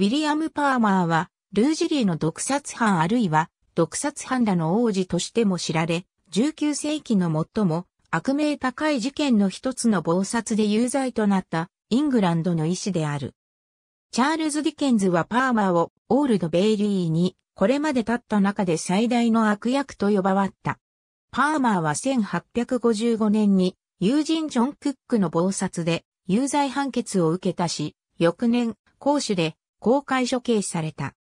ウィリアム・パーマーは、ルージリーの毒殺犯あるいは、毒殺犯らの王子としても知られ、19世紀の最も悪名高い事件の一つの謀殺で有罪となったイングランドの医師である。チャールズ・ディケンズはパーマーをオールド・ベイリーにこれまで経った中で最大の悪役と呼ばわった。パーマーは1855年に友人ジョン・クックの謀殺で有罪判決を受けたし、翌年、公主で公開処刑された。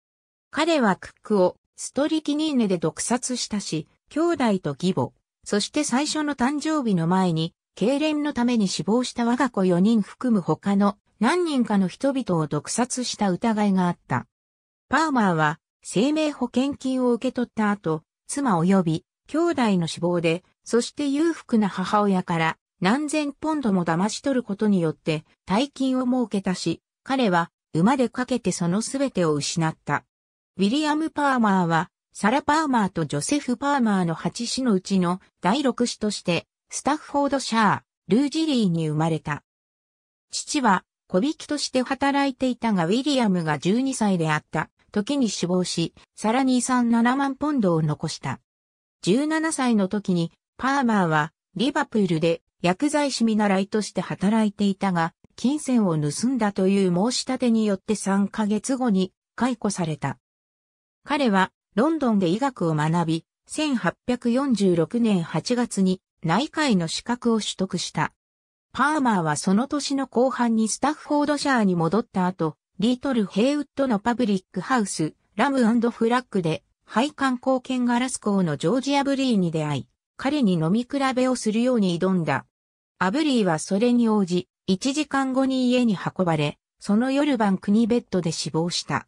彼はクックをストリキニーネで毒殺したし、兄弟と義母、そして最初の誕生日の前に、痙攣のために死亡した我が子4人含む他の何人かの人々を毒殺した疑いがあった。パーマーは生命保険金を受け取った後、妻及び兄弟の死亡で、そして裕福な母親から何千ポンドも騙し取ることによって大金を設けたし、彼は馬でかけてそのすべてを失った。ウィリアム・パーマーは、サラ・パーマーとジョセフ・パーマーの8子のうちの第6子として、スタッフォードシャー、ルージリーに生まれた。父は、小引きとして働いていたがウィリアムが12歳であった時に死亡し、さらに37万ポンドを残した。17歳の時に、パーマーは、リバプールで薬剤師見習いとして働いていたが、金銭を盗んだという申し立てによって3ヶ月後に解雇された。彼はロンドンで医学を学び、1846年8月に内科医の資格を取得した。パーマーはその年の後半にスタッフォードシャーに戻った後、リートル・ヘイウッドのパブリックハウス、ラムフラッグで、配管貢献ガラス工のジョージ・アブリーに出会い、彼に飲み比べをするように挑んだ。アブリーはそれに応じ、1時間後に家に運ばれ、その夜晩国ベッドで死亡した。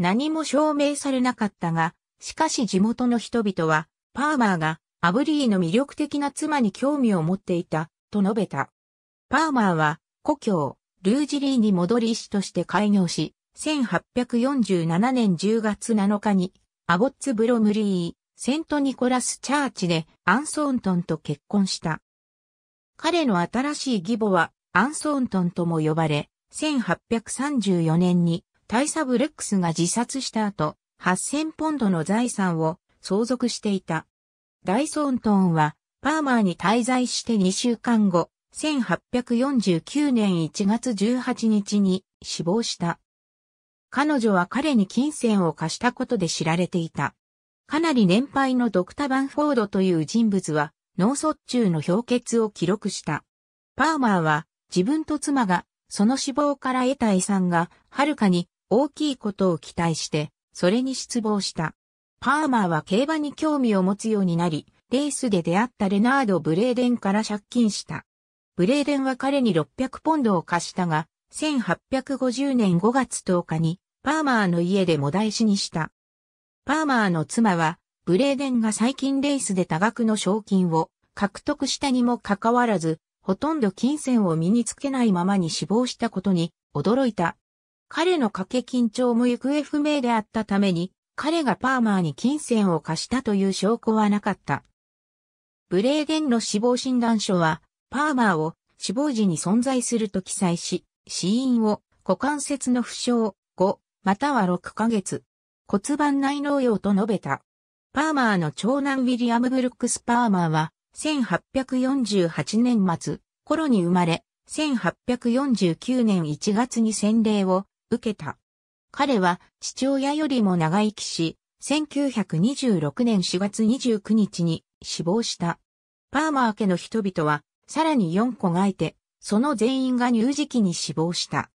何も証明されなかったが、しかし地元の人々は、パーマーがアブリーの魅力的な妻に興味を持っていた、と述べた。パーマーは、故郷、ルージリーに戻り医師として開業し、1847年10月7日に、アボッツ・ブロムリー、セント・ニコラス・チャーチでアンソントンと結婚した。彼の新しい義母は、アンソントンとも呼ばれ、1834年に大佐ブレックスが自殺した後、8000ポンドの財産を相続していた。ダイソントンはパーマーに滞在して2週間後、1849年1月18日に死亡した。彼女は彼に金銭を貸したことで知られていた。かなり年配のドクタ・バンフォードという人物は脳卒中の氷結を記録した。パーマーは自分と妻が、その死亡から得た遺産が、はるかに大きいことを期待して、それに失望した。パーマーは競馬に興味を持つようになり、レースで出会ったレナード・ブレーデンから借金した。ブレーデンは彼に600ポンドを貸したが、1850年5月10日に、パーマーの家でも大死にした。パーマーの妻は、ブレーデンが最近レースで多額の賞金を獲得したにもかかわらず、ほとんど金銭を身につけないままに死亡したことに驚いた。彼の掛け金帳も行方不明であったために、彼がパーマーに金銭を貸したという証拠はなかった。ブレーデンの死亡診断書は、パーマーを死亡時に存在すると記載し、死因を股関節の負傷5または6ヶ月、骨盤内脳用と述べた。パーマーの長男ウィリアム・ブルックス・パーマーは1848年末、頃に生まれ、1849年1月に洗礼を受けた。彼は父親よりも長生きし、1926年4月29日に死亡した。パーマー家の人々は、さらに4個がいて、その全員が乳児期に死亡した。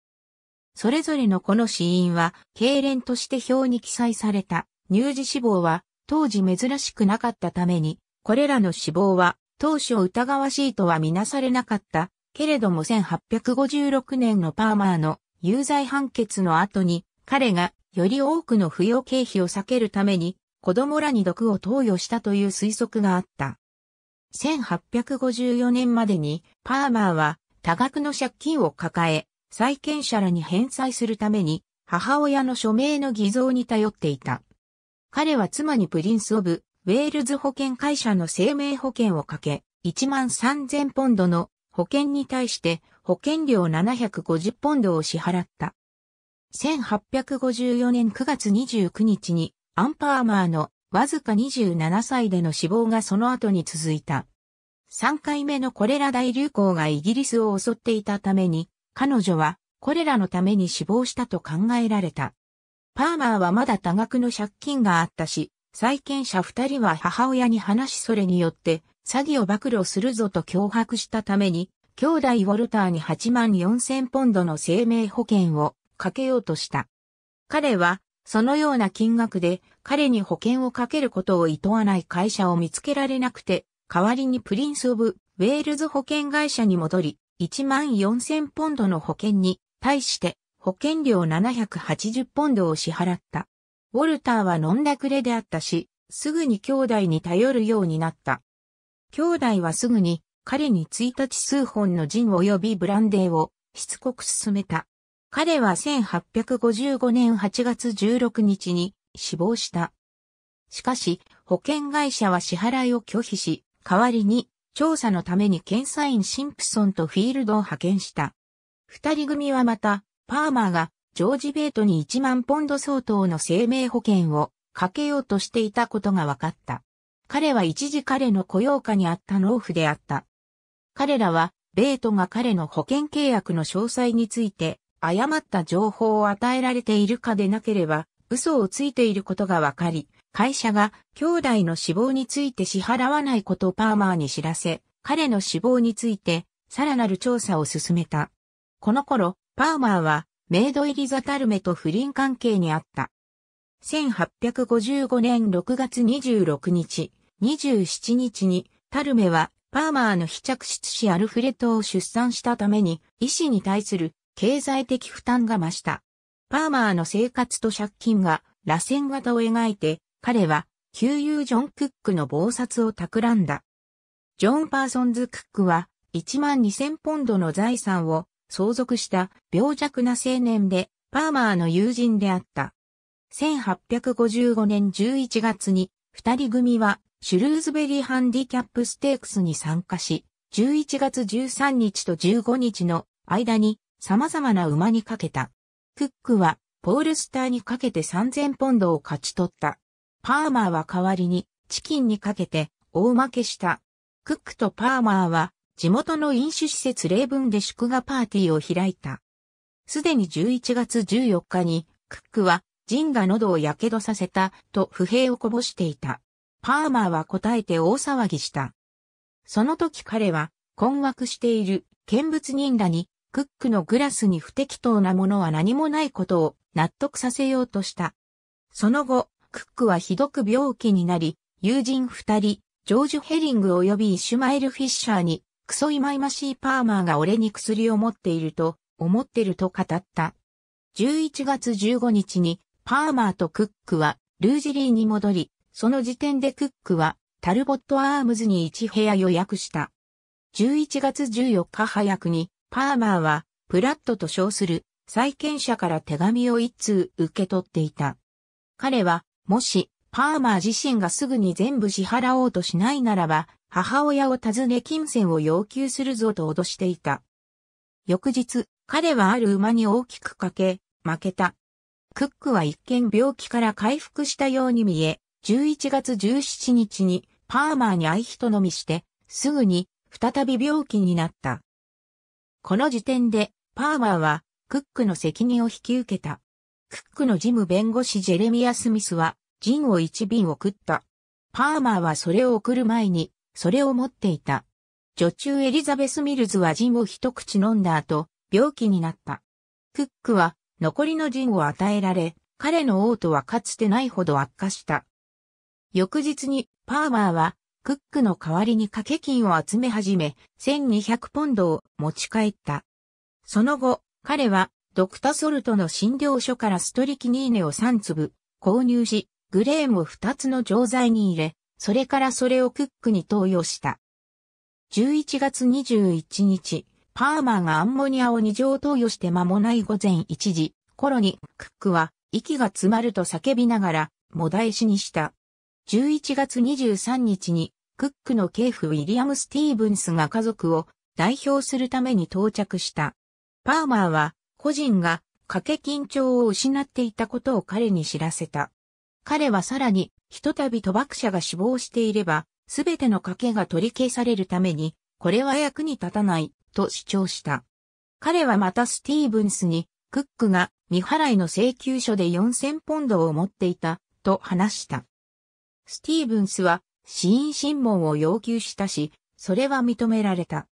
それぞれのこの死因は、痙攣として表に記載された、乳児死亡は、当時珍しくなかったために、これらの死亡は当初疑わしいとはみなされなかった。けれども1856年のパーマーの有罪判決の後に彼がより多くの扶養経費を避けるために子供らに毒を投与したという推測があった。1854年までにパーマーは多額の借金を抱え、債権者らに返済するために母親の署名の偽造に頼っていた。彼は妻にプリンス・オブ・ウェールズ保険会社の生命保険をかけ、1万3000ポンドの保険に対して保険料750ポンドを支払った。1854年9月29日にアンパーマーのわずか27歳での死亡がその後に続いた。3回目のコレラ大流行がイギリスを襲っていたために、彼女はコレラのために死亡したと考えられた。パーマーはまだ多額の借金があったし、債権者二人は母親に話しそれによって、詐欺を暴露するぞと脅迫したために、兄弟ウォルターに8万4000ポンドの生命保険をかけようとした。彼は、そのような金額で彼に保険をかけることを厭わない会社を見つけられなくて、代わりにプリンス・オブ・ウェールズ保険会社に戻り、1万4000ポンドの保険に対して保険料780ポンドを支払った。ウォルターは飲んだくれであったし、すぐに兄弟に頼るようになった。兄弟はすぐに彼に1日数本のジン及びブランデーをしつこく勧めた。彼は1855年8月16日に死亡した。しかし、保険会社は支払いを拒否し、代わりに調査のために検査員シンプソンとフィールドを派遣した。二人組はまた、パーマーがジョージ・ベートに1万ポンド相当の生命保険をかけようとしていたことが分かった。彼は一時彼の雇用下にあった農夫であった。彼らは、ベートが彼の保険契約の詳細について、誤った情報を与えられているかでなければ、嘘をついていることが分かり、会社が兄弟の死亡について支払わないことをパーマーに知らせ、彼の死亡について、さらなる調査を進めた。この頃、パーマーは、メイドイリザタルメと不倫関係にあった。1855年6月26日、27日に、タルメは、パーマーの被着室子アルフレトを出産したために、医師に対する経済的負担が増した。パーマーの生活と借金が、螺旋型を描いて、彼は、旧友ジョン・クックの謀殺を企んだ。ジョン・パーソンズ・クックは、1万2000ポンドの財産を相続した病弱な青年で、パーマーの友人であった。1855年11月に、二人組は、シュルーズベリーハンディキャップステークスに参加し、11月13日と15日の間に様々な馬にかけた。クックはポールスターにかけて3000ポンドを勝ち取った。パーマーは代わりにチキンにかけて大負けした。クックとパーマーは地元の飲酒施設例文で祝賀パーティーを開いた。すでに11月14日に、クックは、ジンが喉を火傷させた、と不平をこぼしていた。パーマーは答えて大騒ぎした。その時彼は、困惑している、見物人らに、クックのグラスに不適当なものは何もないことを納得させようとした。その後、クックはひどく病気になり、友人二人、ジョージ・ヘリング及びイシュマエル・フィッシャーにクソいまいましいパーマーが俺に薬を持っていると、思ってると語った。11月15日に、パーマーとクックは、ルージリーに戻り、その時点でクックは、タルボットアームズに一部屋予約した。11月14日早くに、パーマーは、プラットと称する、債権者から手紙を一通受け取っていた。彼は、もし、パーマー自身がすぐに全部支払おうとしないならば、母親を訪ね金銭を要求するぞと脅していた。翌日、彼はある馬に大きくかけ、負けた。クックは一見病気から回復したように見え、11月17日にパーマーに会い人のみして、すぐに再び病気になった。この時点でパーマーはクックの責任を引き受けた。クックの事務弁護士ジェレミア・スミスはジンを一瓶送った。パーマーはそれを送る前に、それを持っていた。女中エリザベス・ミルズはジンを一口飲んだ後、病気になった。クックは残りのジンを与えられ、彼の王都はかつてないほど悪化した。翌日にパーマーはクックの代わりに掛け金を集め始め、1200ポンドを持ち帰った。その後、彼はドクタソルトの診療所からストリキニーネを3粒購入し、グレーンを2つの錠剤に入れ、それからそれをクックに投与した。11月21日、パーマーがアンモニアを二錠投与して間もない午前1時頃に、クックは息が詰まると叫びながら、もだえしにした。11月23日に、クックの警譜ウィリアム・スティーブンスが家族を代表するために到着した。パーマーは、個人が掛け緊張を失っていたことを彼に知らせた。彼はさらに、ひとたび賭博者が死亡していれば、すべての賭けが取り消されるために、これは役に立たない、と主張した。彼はまたスティーブンスに、クックが未払いの請求書で4000ポンドを持っていた、と話した。スティーブンスは、死因審問を要求したし、それは認められた。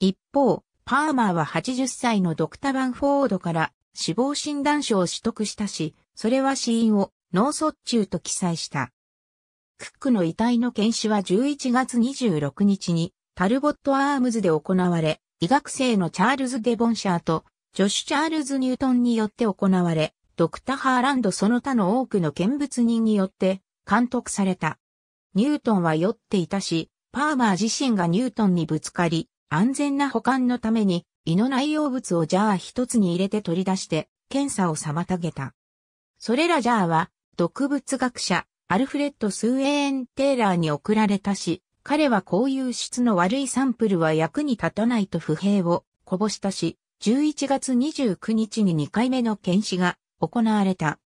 一方、パーマーは80歳のドクター・バンフォードから死亡診断書を取得したし、それは死因を脳卒中と記載した。クックの遺体の検視は11月26日にタルボットアームズで行われ、医学生のチャールズ・デボンシャーとジョシュ・チャールズ・ニュートンによって行われ、ドクター・ハーランドその他の多くの見物人によって監督された。ニュートンは酔っていたし、パーマー自身がニュートンにぶつかり、安全な保管のために胃の内容物をジャー一つに入れて取り出して検査を妨げた。それらジャーは毒物学者、アルフレッド・スウェーン・テーラーに送られたし、彼はこういう質の悪いサンプルは役に立たないと不平をこぼしたし、11月29日に2回目の検視が行われた。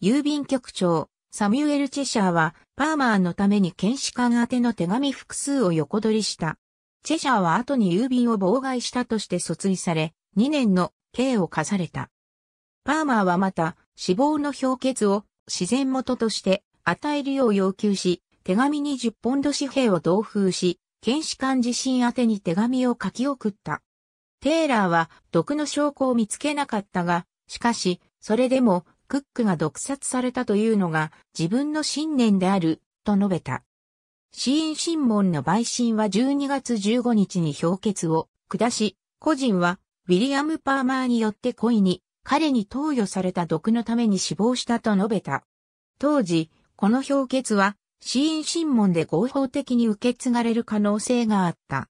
郵便局長、サミュエル・チェシャーは、パーマーのために検視官宛ての手紙複数を横取りした。チェシャーは後に郵便を妨害したとして訴追され、2年の刑を課された。パーマーはまた、死亡の評決を自然元として与えるよう要求し、手紙に10ポンド紙幣を同封し、検視官自身宛に手紙を書き送った。テイラーは毒の証拠を見つけなかったが、しかし、それでもクックが毒殺されたというのが自分の信念である、と述べた。死因審問の陪審は12月15日に評決を下し、個人はウィリアム・パーマーによって故意に彼に投与された毒のために死亡したと述べた。当時、この評決は、死因審問で合法的に受け継がれる可能性があった。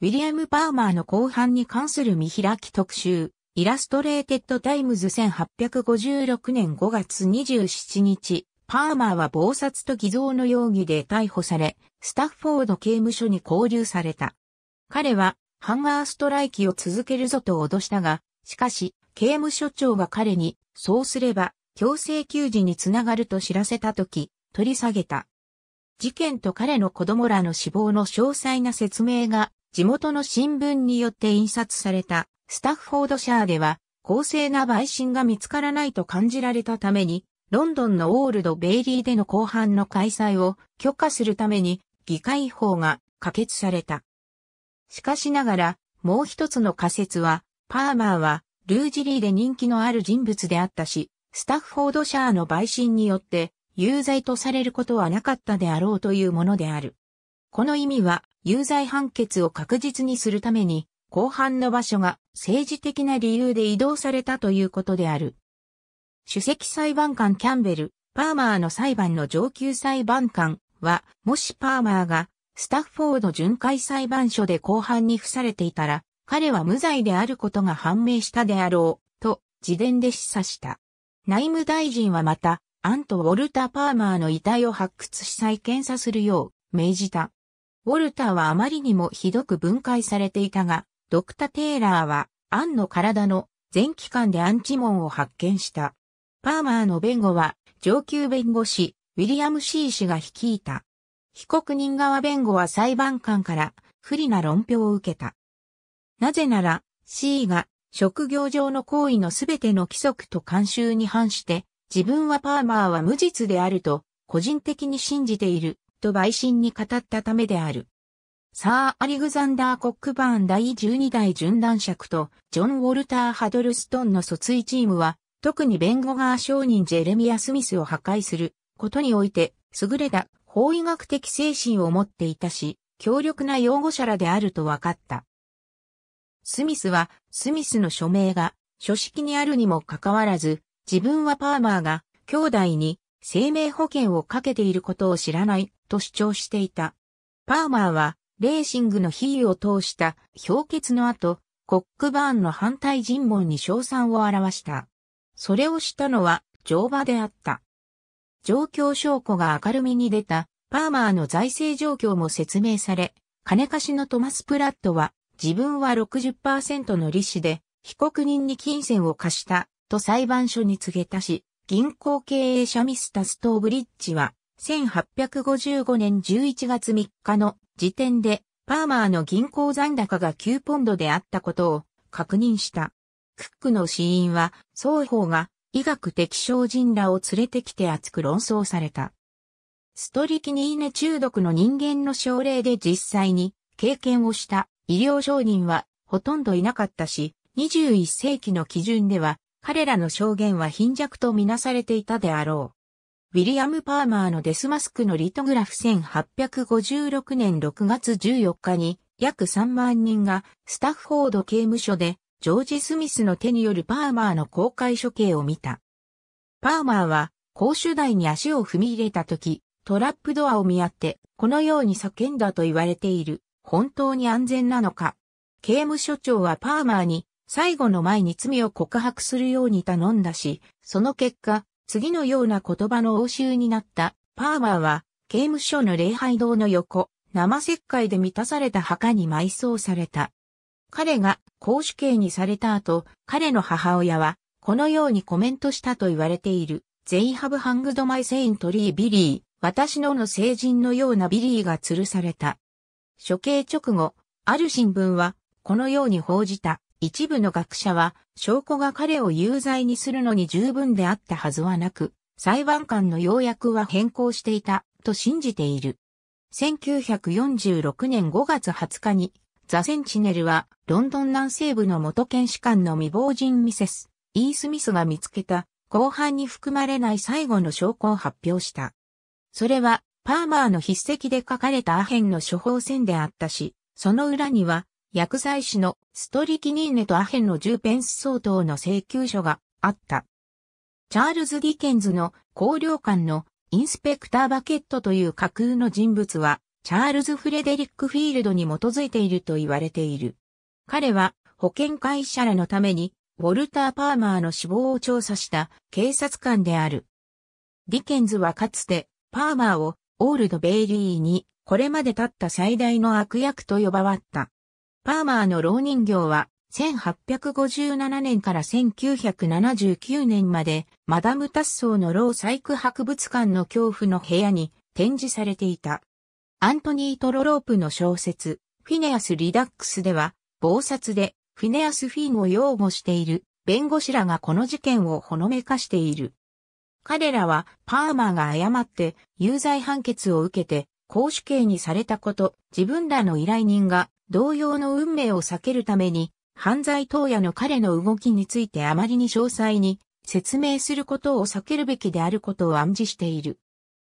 ウィリアム・パーマーの後半に関する見開き特集、イラストレーテッド・タイムズ1856年5月27日、パーマーは暴殺と偽造の容疑で逮捕され、スタッフォード刑務所に拘留された。彼は、ハンガーストライキを続けるぞと脅したが、しかし、刑務所長が彼に、そうすれば、強制給仕につながると知らせたとき、取り下げた。事件と彼の子供らの死亡の詳細な説明が、地元の新聞によって印刷された、スタッフォードシャーでは、公正な陪審が見つからないと感じられたために、ロンドンのオールド・ベイリーでの後半の開催を許可するために、議会法が可決された。しかしながら、もう一つの仮説は、パーマーはルージリーで人気のある人物であったし、スタッフォードシャーの陪審によって有罪とされることはなかったであろうというものである。この意味は、有罪判決を確実にするために、後半の場所が政治的な理由で移動されたということである。主席裁判官キャンベル、パーマーの裁判の上級裁判官は、もしパーマーがスタッフォード巡回裁判所で後半に付されていたら、彼は無罪であることが判明したであろう、と自伝で示唆した。内務大臣はまた、アント・ウォルター・パーマーの遺体を発掘し再検査するよう命じた。ウォルターはあまりにもひどく分解されていたが、ドクタ・ー・テイラーは、アンの体の全期間でアンチモンを発見した。パーマーの弁護は、上級弁護士、ウィリアム・シー氏が率いた。被告人側弁護は裁判官から不利な論評を受けた。なぜなら、C が職業上の行為のすべての規則と慣習に反して、自分はパーマーは無実であると、個人的に信じている、と陪審に語ったためである。サー・アリグザンダー・コックバーン第12代準断爵と、ジョン・ウォルター・ハドルストンの訴追チームは、特に弁護側証人ジェレミア・スミスを破壊することにおいて、優れた法医学的精神を持っていたし、強力な擁護者らであると分かった。スミスは、スミスの署名が、書式にあるにもかかわらず、自分はパーマーが、兄弟に、生命保険をかけていることを知らない、と主張していた。パーマーは、レーシングの比喩を通した評決の後、コックバーンの反対尋問に称賛を表した。それをしたのは、乗馬であった。状況証拠が明るみに出た、パーマーの財政状況も説明され、金貸しのトマス・プラットは、自分は60%の利子で、被告人に金銭を貸した、と裁判所に告げたし、銀行経営者ミスタストーブリッジは、1855年11月3日の時点で、パーマーの銀行残高が9ポンドであったことを確認した。クックの死因は、双方が医学的症人らを連れてきて熱く論争された。ストリキニーネ中毒の人間の症例で実際に経験をした医療証人はほとんどいなかったし、21世紀の基準では彼らの証言は貧弱とみなされていたであろう。ウィリアム・パーマーのデスマスクのリトグラフ1856年6月14日に約3万人がスタッフォード刑務所でジョージ・スミスの手によるパーマーの公開処刑を見た。パーマーは公衆台に足を踏み入れた時、トラップドアを見合ってこのように叫んだと言われている。本当に安全なのか。刑務所長はパーマーに最後の前に罪を告白するように頼んだし、その結果、次のような言葉の応酬になったパーマーは刑務所の礼拝堂の横、生石灰で満たされた墓に埋葬された。彼が公主刑にされた後、彼の母親はこのようにコメントしたと言われている。ゼイハブハングドマイセイントリービリー。私のの成人のようなビリーが吊るされた。処刑直後、ある新聞は、このように報じた。一部の学者は、証拠が彼を有罪にするのに十分であったはずはなく、裁判官の要約は変更していた、と信じている。1946年5月20日に、ザ・センチネルは、ロンドン南西部の元検視官の未亡人ミセス、イースミスが見つけた、後半に含まれない最後の証拠を発表した。それは、パーマーの筆跡で書かれたアヘンの処方箋であったし、その裏には、薬剤師のストリキニーネとアヘンの10ペンス相当の請求書があった。チャールズ・ディケンズの高領官のインスペクター・バケットという架空の人物は、チャールズ・フレデリック・フィールドに基づいていると言われている。彼は保険会社らのために、ウォルター・パーマーの死亡を調査した警察官である。ディケンズはかつて、パーマーをオールドベイリーに、これまで立った最大の悪役と呼ばわった。パーマーの老人形は、1857年から1979年まで、マダム・タッソーの老細工博物館の恐怖の部屋に展示されていた。アントニー・トロロープの小説、フィネアス・リダックスでは、暴殺で、フィネアス・フィンを擁護している、弁護士らがこの事件をほのめかしている。彼らはパーマーが誤って有罪判決を受けて公主刑にされたこと、自分らの依頼人が同様の運命を避けるために犯罪当夜の彼の動きについてあまりに詳細に説明することを避けるべきであることを暗示している。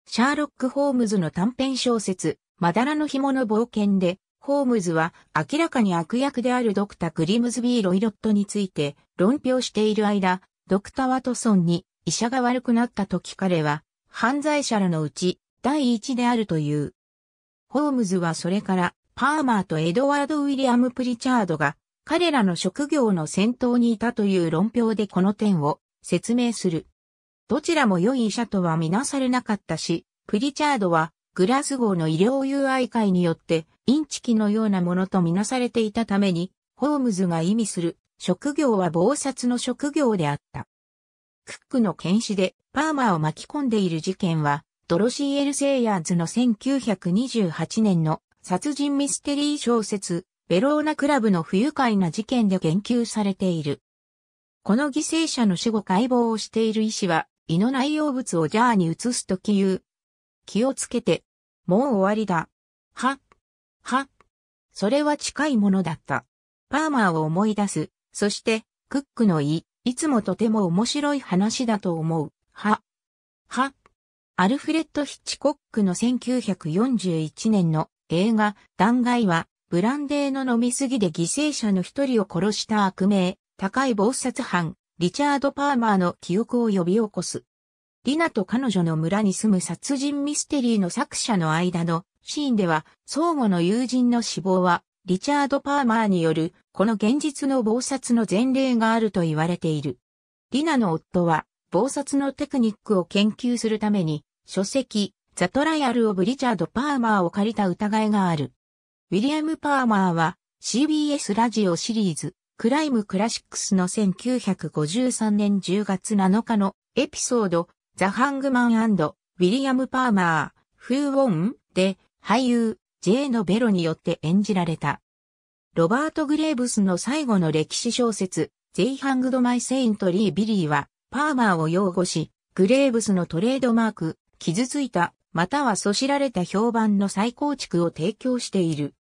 シャーロック・ホームズの短編小説、まだらの紐の冒険で、ホームズは明らかに悪役であるドクタ・ー・グリムズビー・ロイロットについて論評している間、ドクター・ワトソンに医者が悪くなった時彼は犯罪者らのうち第一であるという。ホームズはそれからパーマーとエドワード・ウィリアム・プリチャードが彼らの職業の先頭にいたという論評でこの点を説明する。どちらも良い医者とはみなされなかったし、プリチャードはグラスゴーの医療友愛会によってインチキのようなものとみなされていたために、ホームズが意味する職業は謀殺の職業であった。クックの剣士でパーマーを巻き込んでいる事件は、ドロシー・エル・セイヤーズの1928年の殺人ミステリー小説、ベローナクラブの不愉快な事件で言及されている。この犠牲者の死後解剖をしている医師は、胃の内容物をジャーに移すとき言う。気をつけて。もう終わりだ。は、は。それは近いものだった。パーマーを思い出す。そして、クックのい、いつもとても面白い話だと思う。は。は。アルフレッド・ヒッチコックの1941年の映画、断崖は、ブランデーの飲みすぎで犠牲者の一人を殺した悪名、高い暴殺犯、リチャード・パーマーの記憶を呼び起こす。リナと彼女の村に住む殺人ミステリーの作者の間のシーンでは、相互の友人の死亡はリチャード・パーマーによる、この現実の暴殺の前例があると言われている。リナの夫は、暴殺のテクニックを研究するために、書籍、ザ・トライアル・オブ・リチャード・パーマーを借りた疑いがある。ウィリアム・パーマーは、CBS ラジオシリーズ、クライム・クラシックスの1953年10月7日のエピソード、ザ・ハングマンウィリアム・パーマー、フー・ウォンで、俳優、J のベロによって演じられた。ロバート・グレーブスの最後の歴史小説、J h ングド・ a n g e d My Saint は、パーマーを擁護し、グレーブスのトレードマーク、傷ついた、またはそしられた評判の再構築を提供している。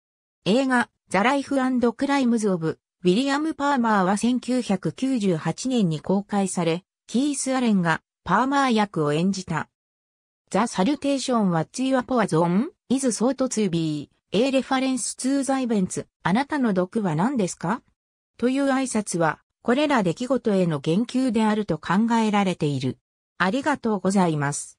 映画、ザ・ライフ・クライムズ・オブ、ウィリアム・パーマーは1998年に公開され、キース・アレンがパーマー役を演じた。ザ・サルテーション・ワツ・ユア・ポアゾン is s o to be a reference to the events あなたの毒は何ですかという挨拶は、これら出来事への言及であると考えられている。ありがとうございます。